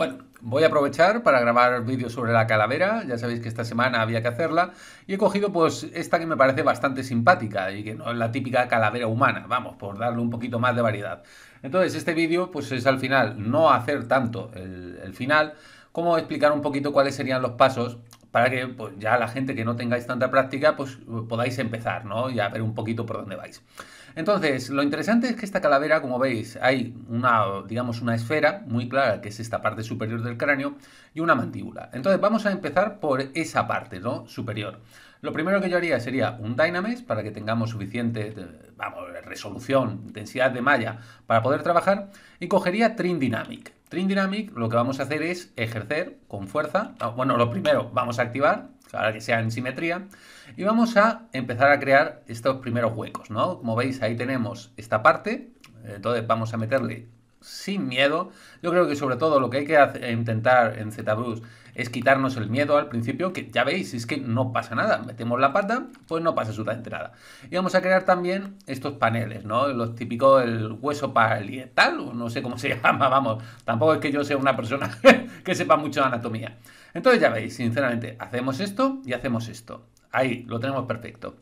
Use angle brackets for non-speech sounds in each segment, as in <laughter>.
Bueno, voy a aprovechar para grabar vídeos sobre la calavera, ya sabéis que esta semana había que hacerla, y he cogido pues esta que me parece bastante simpática y que no es la típica calavera humana, vamos, por darle un poquito más de variedad. Entonces este vídeo pues es al final no hacer tanto el, final, como explicar un poquito cuáles serían los pasos para que pues, ya la gente que no tengáis tanta práctica pues podáis empezar, ¿no? Y a ver un poquito por dónde vais. Entonces, lo interesante es que esta calavera, como veis, hay una, digamos, una esfera muy clara, que es esta parte superior del cráneo, y una mandíbula. Entonces, vamos a empezar por esa parte, ¿no? Superior. Lo primero que yo haría sería un Dynamex para que tengamos suficiente, eh, resolución, intensidad de malla para poder trabajar y cogería Trim Dynamic. Trim Dynamic lo que vamos a hacer es ejercer con fuerza, ah, bueno, lo primero, vamos a activar ahora que sea en simetría. Y vamos a empezar a crear estos primeros huecos, ¿no? Como veis, ahí tenemos esta parte. Entonces vamos a meterle sin miedo. Yo creo que sobre todo lo que hay que intentar en ZBrush es quitarnos el miedo al principio, que ya veis, es que no pasa nada. Metemos la pata, pues no pasa absolutamente nada. Y vamos a crear también estos paneles, ¿no? Los típicos, el hueso palietal, o no sé cómo se <laughs> llama, vamos. Tampoco es que yo sea una persona <laughs> que sepa mucho de anatomía. Entonces ya veis, sinceramente, hacemos esto y hacemos esto. Ahí, lo tenemos perfecto.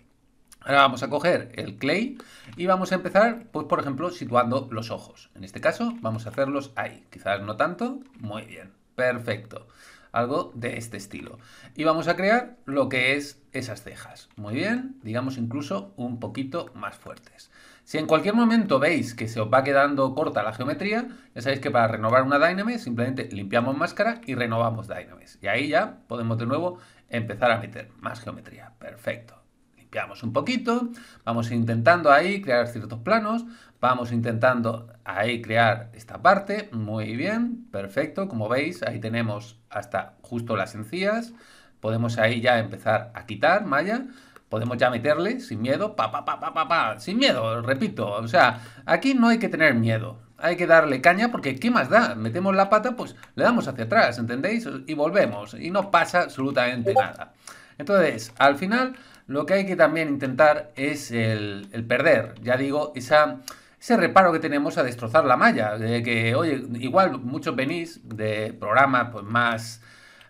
Ahora vamos a coger el clay y vamos a empezar, pues por ejemplo, situando los ojos. En este caso, vamos a hacerlos ahí. Quizás no tanto. Muy bien. Perfecto. Algo de este estilo. Y vamos a crear lo que es esas cejas. Muy bien. Digamos incluso un poquito más fuertes. Si en cualquier momento veis que se os va quedando corta la geometría, ya sabéis que para renovar una Dynamics simplemente limpiamos máscara y renovamos Dynamics. Y ahí ya podemos de nuevo empezar a meter más geometría. Perfecto. Limpiamos un poquito, vamos intentando ahí crear ciertos planos, vamos intentando ahí crear esta parte. Muy bien, perfecto. Como veis, ahí tenemos hasta justo las encías podemos ahí ya empezar a quitar malla podemos ya meterle sin miedo, pa, pa, pa, pa, pa, sin miedo, repito. O sea, aquí no hay que tener miedo. Hay que darle caña porque ¿qué más da? Metemos la pata, pues le damos hacia atrás, ¿entendéis? Y volvemos y no pasa absolutamente nada. Entonces, al final, lo que hay que también intentar es el, perder, ya digo, esa ese reparo que tenemos a destrozar la malla. De que, oye, igual muchos venís de programas pues, más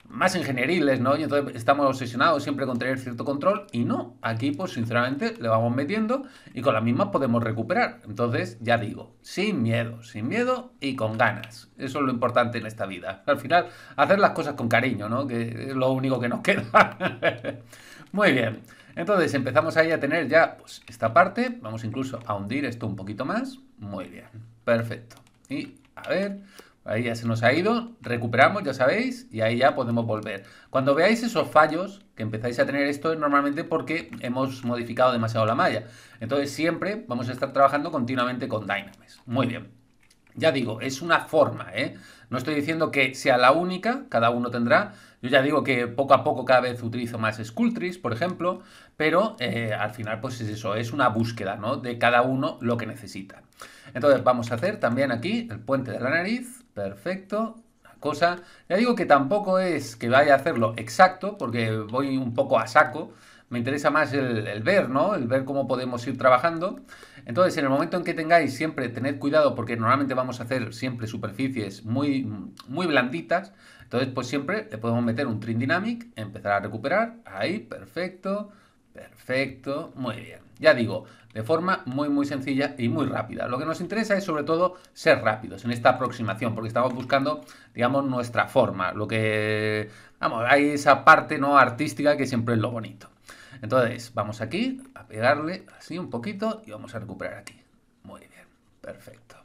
más ingenieriles, ¿no? Y entonces estamos obsesionados siempre con tener cierto control y no, aquí pues sinceramente le vamos metiendo y con las mismas podemos recuperar. Entonces, ya digo, sin miedo, sin miedo y con ganas. Eso es lo importante en esta vida. Al final, hacer las cosas con cariño, ¿no? Que es lo único que nos <laughs> queda. Muy bien. Entonces empezamos ahí a tener ya pues, esta parte. Vamos incluso a hundir esto un poquito más. Muy bien. Perfecto. Y a ver. Ahí ya se nos ha ido, recuperamos, ya sabéis, y ahí ya podemos volver. Cuando veáis esos fallos que empezáis a tener esto es normalmente porque hemos modificado demasiado la malla. Entonces siempre vamos a estar trabajando continuamente con Dynamics. Muy bien. Ya digo, es una forma, ¿eh? No estoy diciendo que sea la única, cada uno tendrá. Yo ya digo que poco a poco cada vez utilizo más Sculptris, por ejemplo, pero eh, al final pues es eso, es una búsqueda, ¿no? De cada uno lo que necesita. Entonces vamos a hacer también aquí el puente de la nariz Perfecto. la cosa, ya digo que tampoco es que vaya a hacerlo exacto, porque voy un poco a saco. Me interesa más el, ver, ¿no? El ver cómo podemos ir trabajando. Entonces, en el momento en que tengáis, siempre tened cuidado, porque normalmente vamos a hacer siempre superficies muy, muy blanditas. Entonces, pues siempre le podemos meter un trim dynamic, empezar a recuperar. Ahí, perfecto. Perfecto, muy bien. Ya digo, de forma muy muy sencilla y muy rápida. Lo que nos interesa es sobre todo ser rápidos en esta aproximación, porque estamos buscando, digamos, nuestra forma, lo que, vamos, hay esa parte no artística que siempre es lo bonito. Entonces, vamos aquí a pegarle así un poquito y vamos a recuperar aquí. Muy bien, perfecto.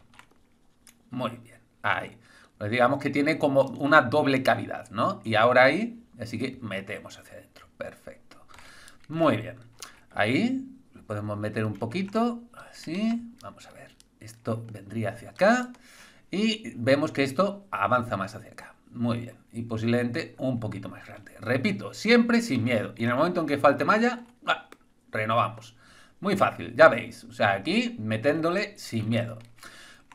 Muy bien, ahí. Pues digamos que tiene como una doble cavidad, ¿no? Y ahora ahí, así que metemos hacia adentro. Perfecto. Muy bien. Ahí podemos meter un poquito, así. Vamos a ver, esto vendría hacia acá y vemos que esto avanza más hacia acá. Muy bien, y posiblemente un poquito más grande. Repito, siempre sin miedo. Y en el momento en que falte malla, ¡ah! renovamos. Muy fácil, ya veis. O sea, aquí metiéndole sin miedo.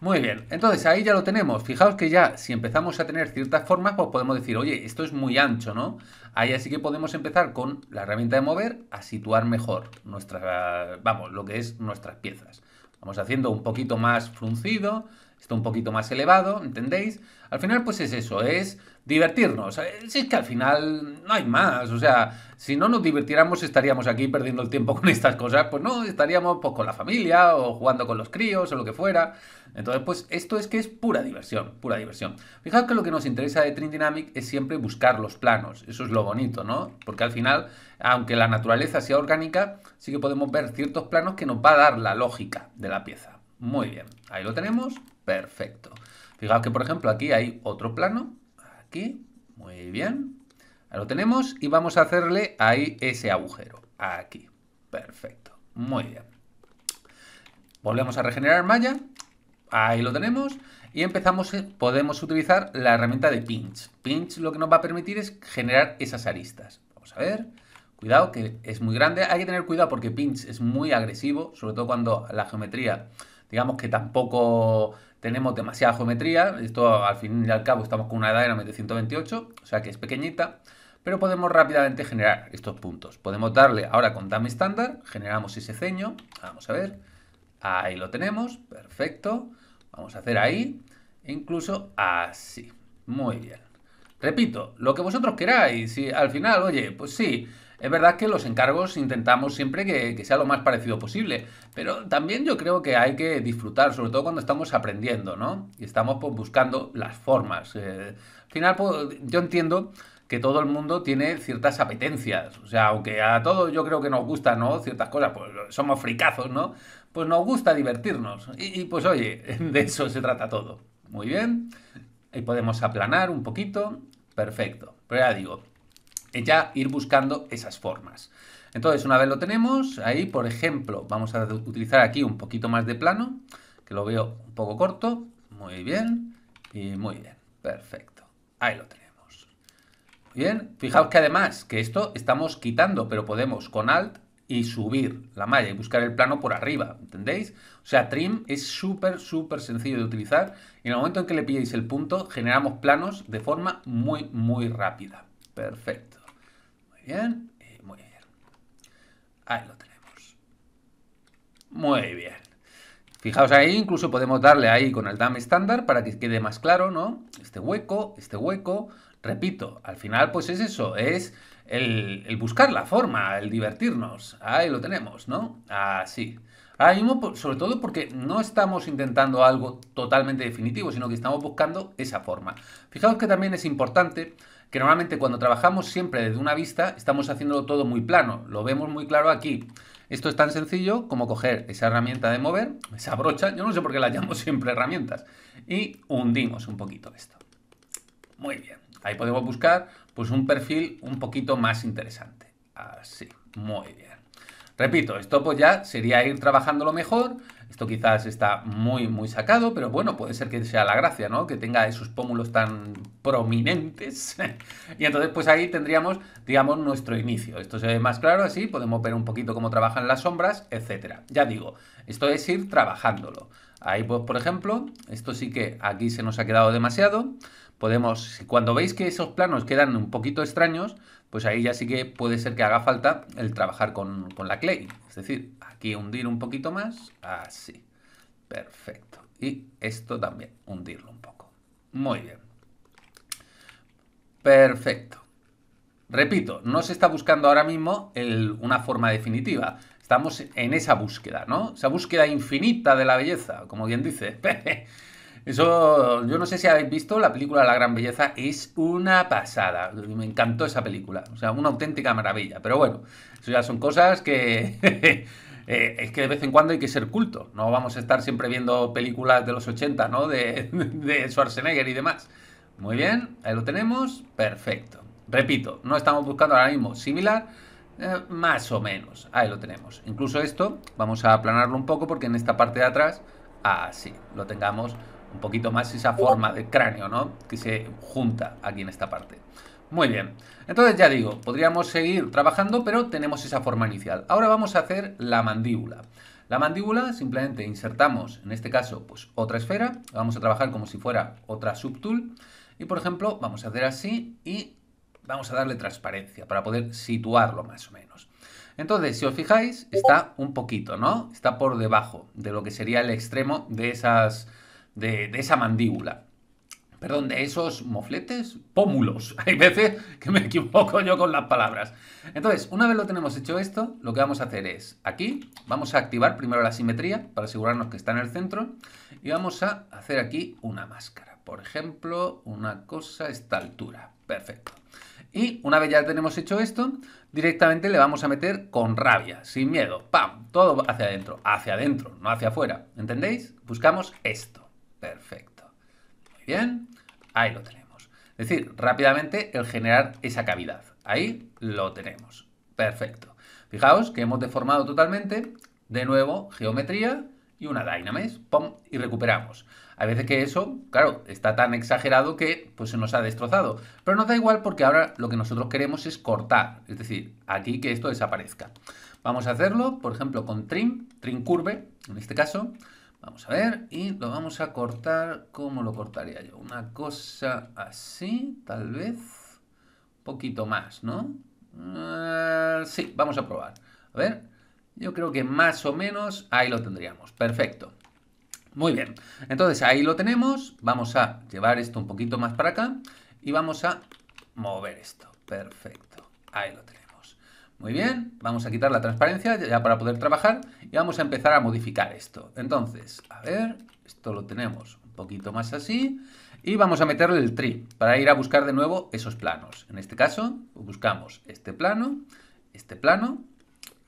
Muy bien, entonces ahí ya lo tenemos. Fijaos que ya si empezamos a tener ciertas formas, pues podemos decir, oye, esto es muy ancho, ¿no? Ahí así que podemos empezar con la herramienta de mover a situar mejor nuestras, vamos, lo que es nuestras piezas. Vamos haciendo un poquito más fruncido, está un poquito más elevado, ¿entendéis? Al final, pues es eso, es divertirnos. Si es que al final no hay más, o sea, si no nos divirtiéramos estaríamos aquí perdiendo el tiempo <laughs> con estas cosas, pues no, estaríamos pues, con la familia o jugando con los críos o lo que fuera. Entonces, pues esto es que es pura diversión, pura diversión. Fijaos que lo que nos interesa de Trin Dynamic es siempre buscar los planos, eso es lo bonito, ¿no? Porque al final, aunque la naturaleza sea orgánica, sí que podemos ver ciertos planos que nos va a dar la lógica de la pieza. Muy bien, ahí lo tenemos, perfecto. Fijaos que, por ejemplo, aquí hay otro plano, aquí, muy bien. Ahí lo tenemos y vamos a hacerle ahí ese agujero, aquí, perfecto, muy bien. Volvemos a regenerar malla, ahí lo tenemos y empezamos, eh, podemos utilizar la herramienta de pinch. Pinch lo que nos va a permitir es generar esas aristas. Vamos a ver, cuidado que es muy grande, hay que tener cuidado porque pinch es muy agresivo, sobre todo cuando la geometría digamos que tampoco tenemos demasiada geometría, esto al fin y al cabo estamos con una edad de 128, o sea que es pequeñita, pero podemos rápidamente generar estos puntos. Podemos darle ahora con dame estándar, generamos ese ceño, vamos a ver, ahí lo tenemos, perfecto, vamos a hacer ahí, e incluso así, muy bien. Repito, lo que vosotros queráis, y al final, oye, pues sí, es verdad que los encargos intentamos siempre que, sea lo más parecido posible, pero también yo creo que hay que disfrutar, sobre todo cuando estamos aprendiendo, ¿no? Y estamos pues, buscando las formas. Eh, al final, pues, yo entiendo que todo el mundo tiene ciertas apetencias. O sea, aunque a todos yo creo que nos gustan, ¿no? Ciertas cosas, pues somos fricazos, ¿no? Pues nos gusta divertirnos. Y, pues oye, <laughs> de eso se trata todo. Muy bien. Y podemos aplanar un poquito. Perfecto. Pero ya digo, ya ir buscando esas formas. Entonces, una vez lo tenemos, ahí, por ejemplo, vamos a utilizar aquí un poquito más de plano, que lo veo un poco corto, muy bien, y muy bien, perfecto, ahí lo tenemos. bien, fijaos que además, que esto estamos quitando, pero podemos con Alt y subir la malla y buscar el plano por arriba, ¿entendéis? O sea, trim es súper, súper sencillo de utilizar y en el momento en que le pilléis el punto, generamos planos de forma muy, muy rápida. Perfecto bien, muy bien. Ahí lo tenemos. Muy bien. Fijaos ahí, incluso podemos darle ahí con el DAM estándar para que quede más claro, ¿no? Este hueco, este hueco. Repito, al final pues es eso, es el, el buscar la forma, el divertirnos. Ahí lo tenemos, ¿no? Así. Ahora mismo, sobre todo porque no estamos intentando algo totalmente definitivo, sino que estamos buscando esa forma. Fijaos que también es importante que normalmente cuando trabajamos siempre desde una vista estamos haciéndolo todo muy plano, lo vemos muy claro aquí. Esto es tan sencillo como coger esa herramienta de mover, esa brocha, yo no sé por qué la llamo <laughs> siempre herramientas, y hundimos un poquito esto. Muy bien, ahí podemos buscar pues un perfil un poquito más interesante. Así, muy bien. Repito, esto pues ya sería ir trabajándolo mejor. Esto quizás está muy, muy sacado, pero bueno, puede ser que sea la gracia, ¿no? Que tenga esos pómulos tan prominentes. <laughs> y entonces, pues ahí tendríamos, digamos, nuestro inicio. Esto se ve más claro así, podemos ver un poquito cómo trabajan las sombras, etcétera. Ya digo, esto es ir trabajándolo. Ahí, pues, por ejemplo, esto sí que aquí se nos ha quedado demasiado podemos, cuando veis que esos planos quedan un poquito extraños, pues ahí ya sí que puede ser que haga falta el trabajar con, la clay. Es decir, aquí hundir un poquito más, así. Perfecto. Y esto también, hundirlo un poco. Muy bien. Perfecto. Repito, no se está buscando ahora mismo una forma definitiva. Estamos en esa búsqueda, ¿no? Esa búsqueda infinita de la belleza, como bien dice. <laughs> Eso, yo no sé si habéis visto la película La Gran Belleza, es una pasada. Me encantó esa película, o sea, una auténtica maravilla. Pero bueno, eso ya son cosas que. <laughs> Eh, es que de vez en cuando hay que ser culto. No vamos a estar siempre viendo películas de los 80, ¿no? De, <laughs> de Schwarzenegger y demás. Muy bien, ahí lo tenemos. Perfecto. Repito, no estamos buscando ahora mismo similar, eh, más o menos. Ahí lo tenemos. Incluso esto, vamos a aplanarlo un poco porque en esta parte de atrás, así, lo tengamos un poquito más esa forma de cráneo, ¿no? Que se junta aquí en esta parte. Muy bien, entonces ya digo, podríamos seguir trabajando, pero tenemos esa forma inicial. Ahora vamos a hacer la mandíbula. La mandíbula simplemente insertamos, en este caso, pues otra esfera, vamos a trabajar como si fuera otra subtool, y por ejemplo, vamos a hacer así y vamos a darle transparencia para poder situarlo más o menos. Entonces, si os fijáis, está un poquito, ¿no? Está por debajo de lo que sería el extremo de esas de, esa mandíbula. Perdón, de esos mofletes, pómulos. <laughs> Hay veces que me equivoco yo con las palabras. Entonces, una vez lo tenemos hecho esto, lo que vamos a hacer es, aquí, vamos a activar primero la simetría para asegurarnos que está en el centro y vamos a hacer aquí una máscara. Por ejemplo, una cosa a esta altura. Perfecto. Y una vez ya tenemos hecho esto, directamente le vamos a meter con rabia, sin miedo. ¡Pam! Todo hacia adentro. Hacia adentro, no hacia afuera. ¿Entendéis? Buscamos esto. Perfecto. Muy bien. Ahí lo tenemos. Es decir, rápidamente el generar esa cavidad. Ahí lo tenemos. Perfecto. Fijaos que hemos deformado totalmente. De nuevo, geometría y una dynamics ¡Pum! Y recuperamos. A veces que eso, claro, está tan exagerado que pues, se nos ha destrozado. Pero nos da igual porque ahora lo que nosotros queremos es cortar. Es decir, aquí que esto desaparezca. Vamos a hacerlo, por ejemplo, con trim, trim curve, en este caso. Vamos a ver y lo vamos a cortar como lo cortaría yo. Una cosa así, tal vez. Un poquito más, ¿no? Ah, sí, vamos a probar. A ver, yo creo que más o menos ahí lo tendríamos. Perfecto. Muy bien, entonces ahí lo tenemos. Vamos a llevar esto un poquito más para acá y vamos a mover esto. Perfecto, ahí lo tenemos. Muy bien, vamos a quitar la transparencia ya para poder trabajar y vamos a empezar a modificar esto. Entonces, a ver, esto lo tenemos un poquito más así y vamos a meterle el tri para ir a buscar de nuevo esos planos. En este caso, buscamos este plano, este plano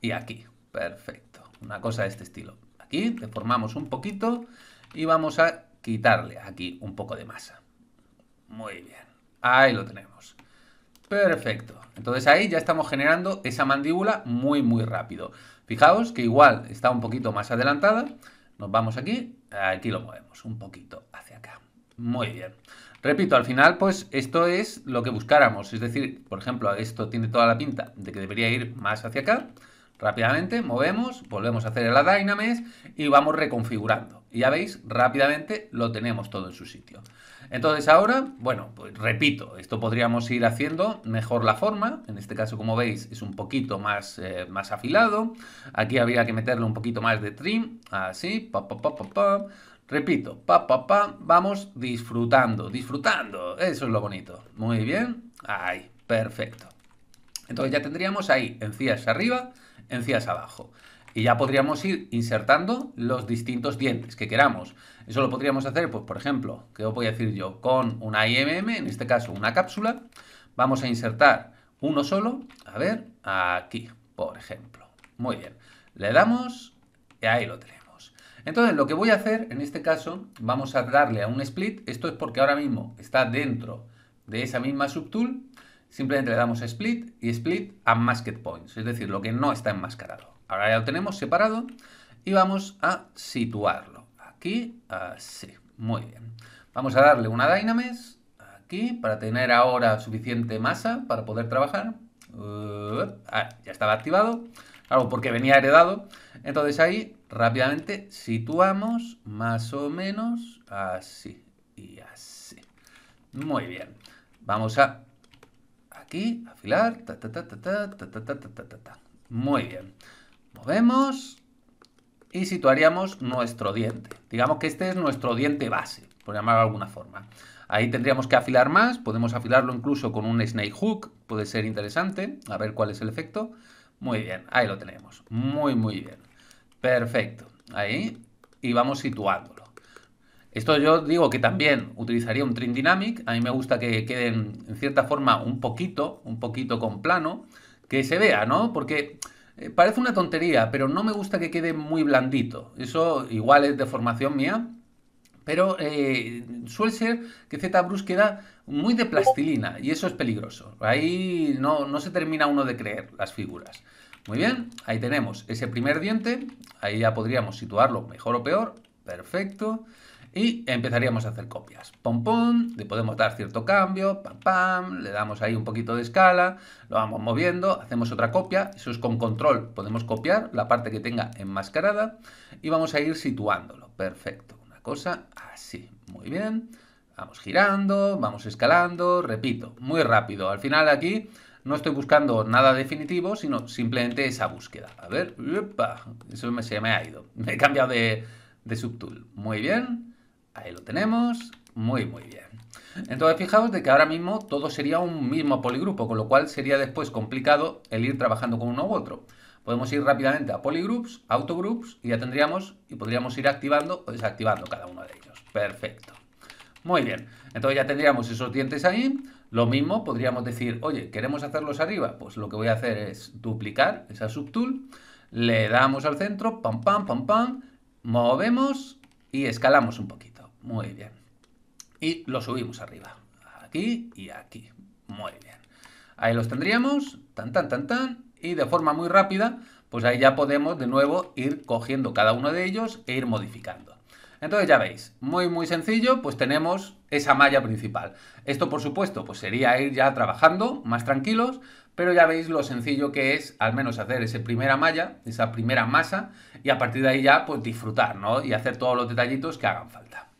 y aquí. Perfecto, una cosa de este estilo. Aquí deformamos un poquito y vamos a quitarle aquí un poco de masa. Muy bien, ahí lo tenemos. Perfecto. Entonces ahí ya estamos generando esa mandíbula muy, muy rápido. Fijaos que igual está un poquito más adelantada. Nos vamos aquí, aquí lo movemos un poquito hacia acá. Muy bien. Repito, al final, pues esto es lo que buscáramos. Es decir, por ejemplo, esto tiene toda la pinta de que debería ir más hacia acá. Rápidamente, movemos, volvemos a hacer la dynamics y vamos reconfigurando. Y ya veis, rápidamente lo tenemos todo en su sitio. Entonces ahora, bueno, pues repito, esto podríamos ir haciendo mejor la forma. En este caso, como veis, es un poquito más, eh, más afilado. Aquí habría que meterle un poquito más de trim, así, pa, pa, pa, pa, pa. Repito, pa, pa, pa, vamos disfrutando, disfrutando. Eso es lo bonito. Muy bien, ahí, perfecto. Entonces ya tendríamos ahí encías arriba, encías abajo. Y ya podríamos ir insertando los distintos dientes que queramos. Eso lo podríamos hacer, pues por ejemplo, ¿qué os voy a decir yo? Con una IMM, en este caso una cápsula, vamos a insertar uno solo, a ver, aquí, por ejemplo. Muy bien, le damos y ahí lo tenemos. Entonces lo que voy a hacer, en este caso, vamos a darle a un split. Esto es porque ahora mismo está dentro de esa misma subtool. Simplemente le damos split y split a masked points, es decir, lo que no está enmascarado. Ahora ya lo tenemos separado y vamos a situarlo. Aquí, así. Muy bien. Vamos a darle una Dynames aquí para tener ahora suficiente masa para poder trabajar. ya estaba activado. algo porque venía heredado. Entonces ahí rápidamente situamos más o menos así y así. Muy bien. Vamos a aquí afilar. Muy bien. Movemos y situaríamos nuestro diente. Digamos que este es nuestro diente base, por llamarlo de alguna forma. Ahí tendríamos que afilar más, podemos afilarlo incluso con un snake hook, puede ser interesante, a ver cuál es el efecto. Muy bien, ahí lo tenemos, muy muy bien. Perfecto, ahí, y vamos situándolo. Esto yo digo que también utilizaría un trim dynamic, a mí me gusta que queden en cierta forma un poquito, un poquito con plano, que se vea, ¿no? Porque eh, parece una tontería, pero no me gusta que quede muy blandito. Eso igual es de formación mía, pero eh, suele ser que ZBrush queda muy de plastilina y eso es peligroso. Ahí no se termina uno de creer las figuras. Muy bien, ahí tenemos ese primer diente. Ahí ya podríamos situarlo mejor o peor. Perfecto y empezaríamos a hacer copias. Pom, pom, le podemos dar cierto cambio, pam, pam, le damos ahí un poquito de escala, lo vamos moviendo, hacemos otra copia, eso es con control, podemos copiar la parte que tenga enmascarada y vamos a ir situándolo. Perfecto, una cosa así, muy bien. Vamos girando, vamos escalando, repito, muy rápido. Al final aquí no estoy buscando nada definitivo, sino simplemente esa búsqueda. A ver, eso me, se me ha ido. Me he cambiado de, de subtool. Muy bien. Ahí lo tenemos. Muy, muy bien. Entonces, fijaos de que ahora mismo todo sería un mismo poligrupo, con lo cual sería después complicado el ir trabajando con uno u otro. Podemos ir rápidamente a polygroups, autogroups, y ya tendríamos, y podríamos ir activando o desactivando cada uno de ellos. Perfecto. Muy bien. Entonces ya tendríamos esos dientes ahí. Lo mismo podríamos decir, oye, ¿queremos hacerlos arriba? Pues lo que voy a hacer es duplicar esa subtool, le damos al centro, pam, pam, pam, pam, movemos y escalamos un poquito. Muy bien. Y lo subimos arriba. Aquí y aquí. Muy bien. Ahí los tendríamos. Tan, tan, tan, tan. Y de forma muy rápida, pues ahí ya podemos de nuevo ir cogiendo cada uno de ellos e ir modificando. Entonces ya veis, muy muy sencillo, pues tenemos esa malla principal. Esto por supuesto, pues sería ir ya trabajando más tranquilos, pero ya veis lo sencillo que es al menos hacer esa primera malla, esa primera masa, y a partir de ahí ya pues disfrutar, ¿no? Y hacer todos los detallitos que hagan falta.